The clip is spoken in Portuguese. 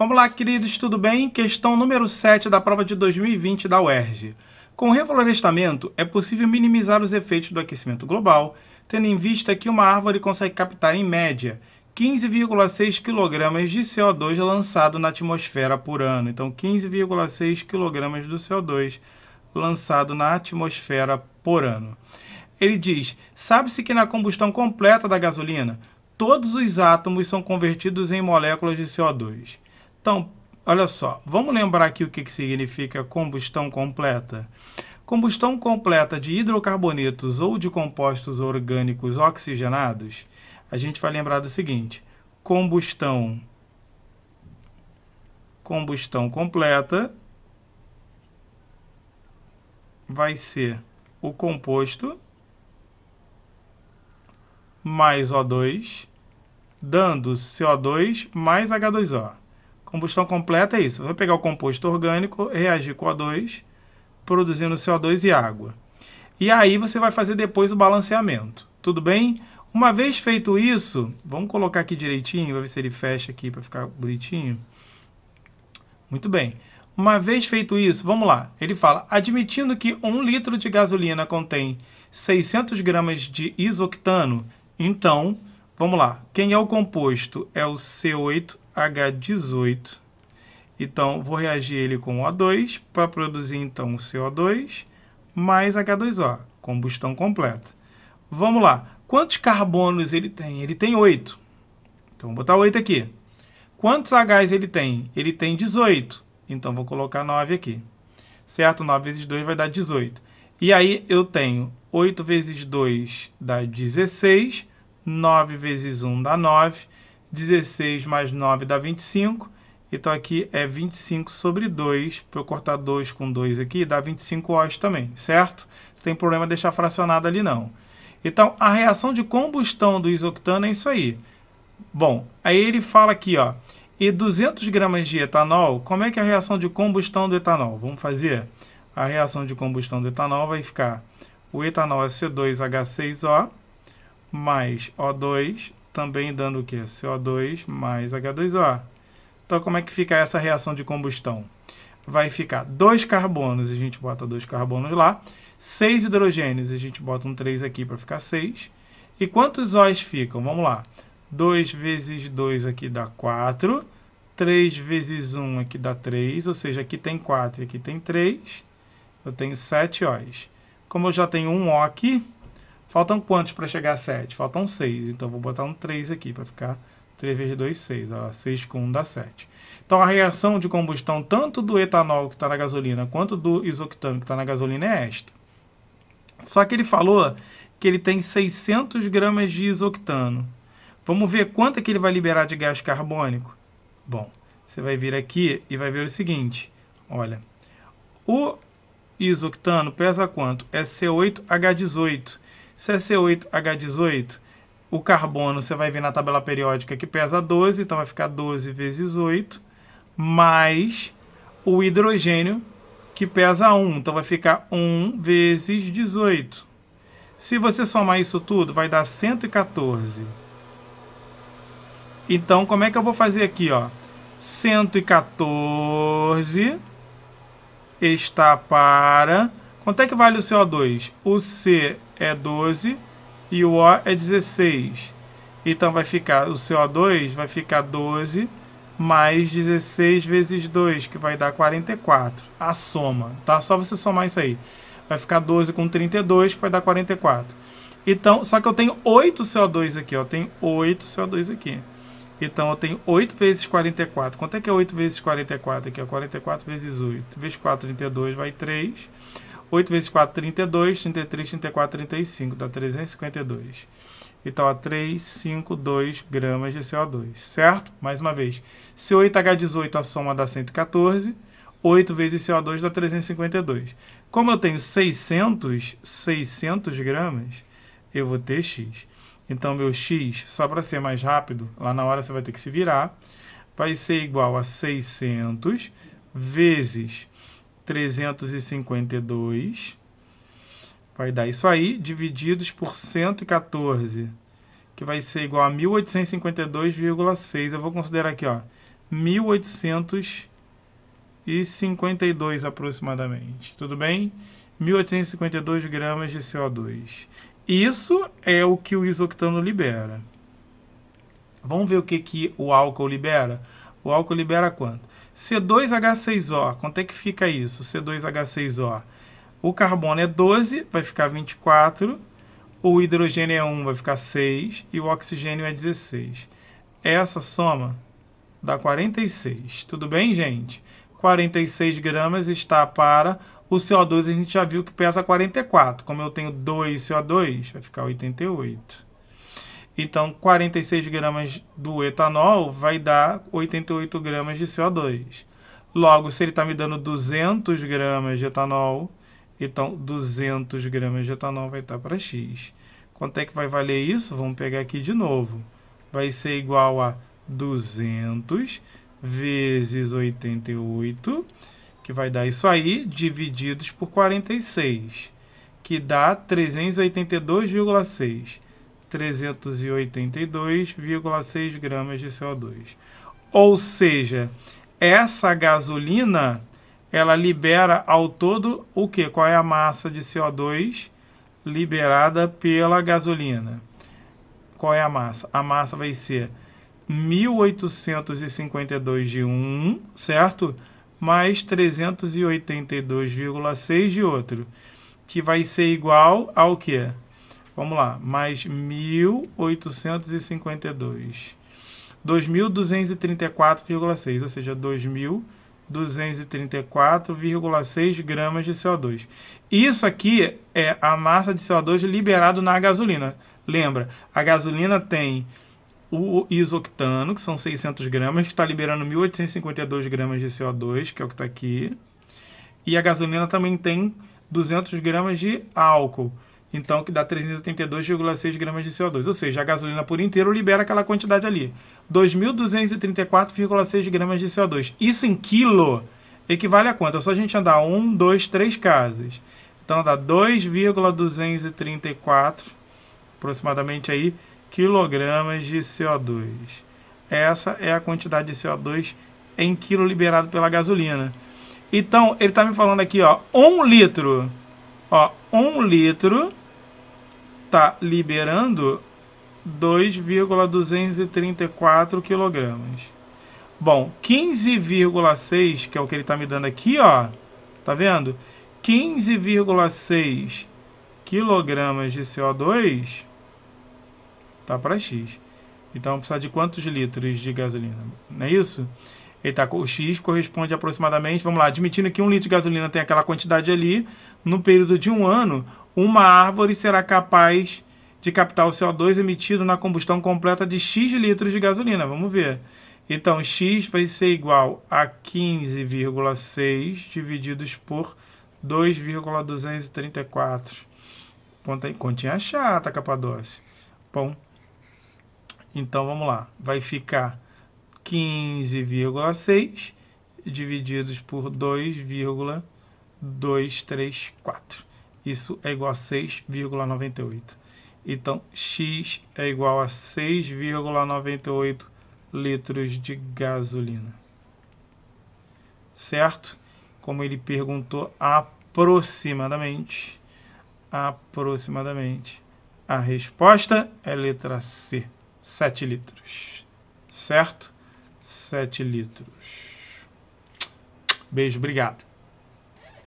Vamos lá, queridos, tudo bem? Questão número 7 da prova de 2020 da UERJ. Com o reflorestamento, é possível minimizar os efeitos do aquecimento global, tendo em vista que uma árvore consegue captar, em média, 15,6 kg de CO2 lançado na atmosfera por ano. Então, 15,6 kg do CO2 lançado na atmosfera por ano. Ele diz: sabe-se que na combustão completa da gasolina, todos os átomos são convertidos em moléculas de CO2. Então, olha só, vamos lembrar aqui o que, que significa combustão completa. Combustão completa de hidrocarbonetos ou de compostos orgânicos oxigenados, a gente vai lembrar do seguinte: combustão combustão completa vai ser o composto mais O2, dando CO2 mais H2O. Combustão completa é isso. Vai pegar o composto orgânico, reagir com O2, produzindo CO2 e água. E aí você vai fazer depois o balanceamento. Tudo bem? Uma vez feito isso, vamos colocar aqui direitinho, vai ver se ele fecha aqui para ficar bonitinho. Muito bem. Uma vez feito isso, vamos lá. Ele fala, admitindo que um litro de gasolina contém 600 gramas de isoctano, então Vamos lá. Quem é o composto? É o C8H18. Então, vou reagir ele com O2 para produzir, então, o CO2 mais H2O, combustão completa. Vamos lá. Quantos carbonos ele tem? Ele tem 8. Então, vou botar 8 aqui. Quantos Hs ele tem? Ele tem 18. Então, vou colocar 9 aqui. Certo? 9 vezes 2 vai dar 18. E aí, eu tenho 8 vezes 2 dá 16 9 vezes 1 dá 9, 16 mais 9 dá 25, então aqui é 25 sobre 2, para eu cortar 2 com 2 aqui, dá 25 os também, certo? Não tem problema deixar fracionado ali não. Então, a reação de combustão do isoctano é isso aí. Bom, aí ele fala aqui, ó, e 200 gramas de etanol, como é que é a reação de combustão do etanol? Vamos fazer? A reação de combustão do etanol vai ficar o etanol é C2H6O mais O2, também dando o que? CO2 mais H2O. Então, como é que fica essa reação de combustão? Vai ficar dois carbonos, a gente bota dois carbonos lá, seis hidrogênios, a gente bota um 3 aqui para ficar 6. E quantos Os ficam? Vamos lá. 2 vezes 2 aqui dá 4, 3 vezes 1 aqui dá 3, ou seja, aqui tem 4 e aqui tem 3, eu tenho 7 Os. Como eu já tenho um O aqui, Faltam quantos para chegar a 7? Faltam 6. Então, vou botar um 3 aqui para ficar 3 vezes 2, 6. 6 com 1 dá 7. Então, a reação de combustão tanto do etanol que está na gasolina quanto do isoctano que está na gasolina é esta. Só que ele falou que ele tem 600 gramas de isoctano. Vamos ver quanto é que ele vai liberar de gás carbônico? Bom, você vai vir aqui e vai ver o seguinte. Olha, o isoctano pesa quanto? É C8H18 c 8 h 18 o carbono você vai ver na tabela periódica que pesa 12, então vai ficar 12 vezes 8, mais o hidrogênio que pesa 1, então vai ficar 1 vezes 18. Se você somar isso tudo, vai dar 114. Então, como é que eu vou fazer aqui, ó? 114 está para Quanto é que vale o CO2? O C é 12 e o O é 16. Então vai ficar o CO2 vai ficar 12 mais 16 vezes 2, que vai dar 44. A soma, tá? Só você somar isso aí. Vai ficar 12 com 32, que vai dar 44. Então, só que eu tenho 8 CO2 aqui, ó. tem 8 CO2 aqui. Então, eu tenho 8 vezes 44. Quanto é que é 8 vezes 44 aqui? Ó? 44 vezes 8. Vezes 4, 32, vai 3. 8 vezes 4, 32. 33, 34, 35. Dá 352. Então, a 352 gramas de CO2, certo? Mais uma vez, se 8H18 a soma dá 114, 8 vezes CO2 dá 352. Como eu tenho 600, 600 gramas, eu vou ter X. Então, meu X, só para ser mais rápido, lá na hora você vai ter que se virar, vai ser igual a 600 vezes 352. Vai dar isso aí, divididos por 114, que vai ser igual a 1852,6. Eu vou considerar aqui, ó, 1852 aproximadamente. Tudo bem? 1852 gramas de CO2. Isso é o que o isoctano libera. Vamos ver o que, que o álcool libera? O álcool libera quanto? C2H6O, quanto é que fica isso? C2H6O. O carbono é 12, vai ficar 24. O hidrogênio é 1, vai ficar 6. E o oxigênio é 16. Essa soma dá 46. Tudo bem, gente? 46 gramas está para o CO2, a gente já viu que pesa 44. Como eu tenho 2 CO2, vai ficar 88. Então, 46 gramas do etanol vai dar 88 gramas de CO2. Logo, se ele está me dando 200 gramas de etanol, então 200 gramas de etanol vai estar tá para x. Quanto é que vai valer isso? Vamos pegar aqui de novo. Vai ser igual a 200 vezes 88, que vai dar isso aí, divididos por 46, que dá 382,6. 382,6 gramas de CO2. Ou seja, essa gasolina ela libera ao todo o que? Qual é a massa de CO2 liberada pela gasolina? Qual é a massa? A massa vai ser 1852 de um, certo? Mais 382,6 de outro, que vai ser igual ao que? Vamos lá, mais 1.852. 2.234,6, ou seja, 2.234,6 gramas de CO2. Isso aqui é a massa de CO2 liberado na gasolina. Lembra, a gasolina tem o isoctano, que são 600 gramas, que está liberando 1.852 gramas de CO2, que é o que está aqui. E a gasolina também tem 200 gramas de álcool. Então, que dá 382,6 gramas de CO2. Ou seja, a gasolina por inteiro libera aquela quantidade ali. 2.234,6 gramas de CO2. Isso em quilo equivale a quanto? É só a gente andar 1, 2, 3 casas. Então, dá 2,234, aproximadamente aí, quilogramas de CO2. Essa é a quantidade de CO2 em quilo liberado pela gasolina. Então, ele está me falando aqui, ó, 1 um litro. Ó, 1 um litro está liberando 2,234 quilogramas. Bom, 15,6, que é o que ele está me dando aqui, ó. Tá vendo? 15,6 quilogramas de CO2 tá para X. Então precisa de quantos litros de gasolina? Não é isso? Ele tá com o X corresponde aproximadamente, vamos lá, admitindo que um litro de gasolina tem aquela quantidade ali, no período de um ano, uma árvore será capaz de captar o CO2 emitido na combustão completa de X litros de gasolina. Vamos ver. Então, X vai ser igual a 15,6 divididos por 2,234. Continha chata, Capadócio. Bom, então vamos lá. Vai ficar 15,6 divididos por 2,234 isso é igual a 6,98. Então, X é igual a 6,98 litros de gasolina. Certo? Como ele perguntou aproximadamente, aproximadamente, a resposta é letra C, 7 litros. Certo? 7 litros. Beijo, obrigado.